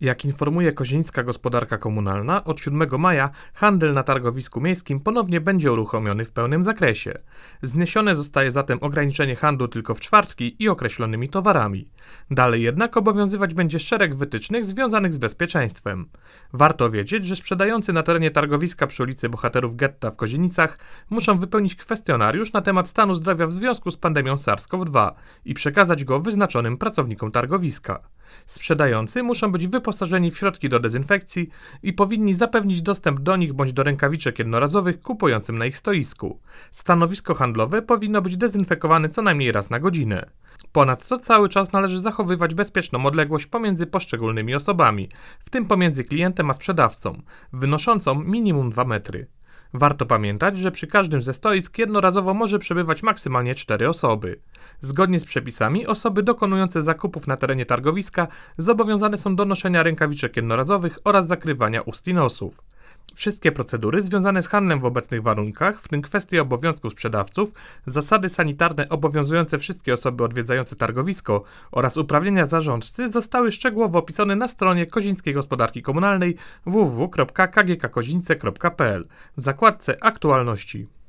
Jak informuje Kozińska Gospodarka Komunalna, od 7 maja handel na targowisku miejskim ponownie będzie uruchomiony w pełnym zakresie. Zniesione zostaje zatem ograniczenie handlu tylko w czwartki i określonymi towarami. Dalej jednak obowiązywać będzie szereg wytycznych związanych z bezpieczeństwem. Warto wiedzieć, że sprzedający na terenie targowiska przy ulicy Bohaterów Getta w Kozienicach muszą wypełnić kwestionariusz na temat stanu zdrowia w związku z pandemią SARS-CoV-2 i przekazać go wyznaczonym pracownikom targowiska. Sprzedający muszą być wyposażeni w środki do dezynfekcji i powinni zapewnić dostęp do nich bądź do rękawiczek jednorazowych kupującym na ich stoisku. Stanowisko handlowe powinno być dezynfekowane co najmniej raz na godzinę. Ponadto cały czas należy zachowywać bezpieczną odległość pomiędzy poszczególnymi osobami, w tym pomiędzy klientem a sprzedawcą, wynoszącą minimum 2 metry. Warto pamiętać, że przy każdym ze stoisk jednorazowo może przebywać maksymalnie 4 osoby. Zgodnie z przepisami osoby dokonujące zakupów na terenie targowiska zobowiązane są do noszenia rękawiczek jednorazowych oraz zakrywania ust i nosów. Wszystkie procedury związane z handlem w obecnych warunkach, w tym kwestie obowiązków sprzedawców, zasady sanitarne obowiązujące wszystkie osoby odwiedzające targowisko oraz uprawnienia zarządcy zostały szczegółowo opisane na stronie Kozińskiej Gospodarki Komunalnej www.kgkkozince.pl w zakładce aktualności.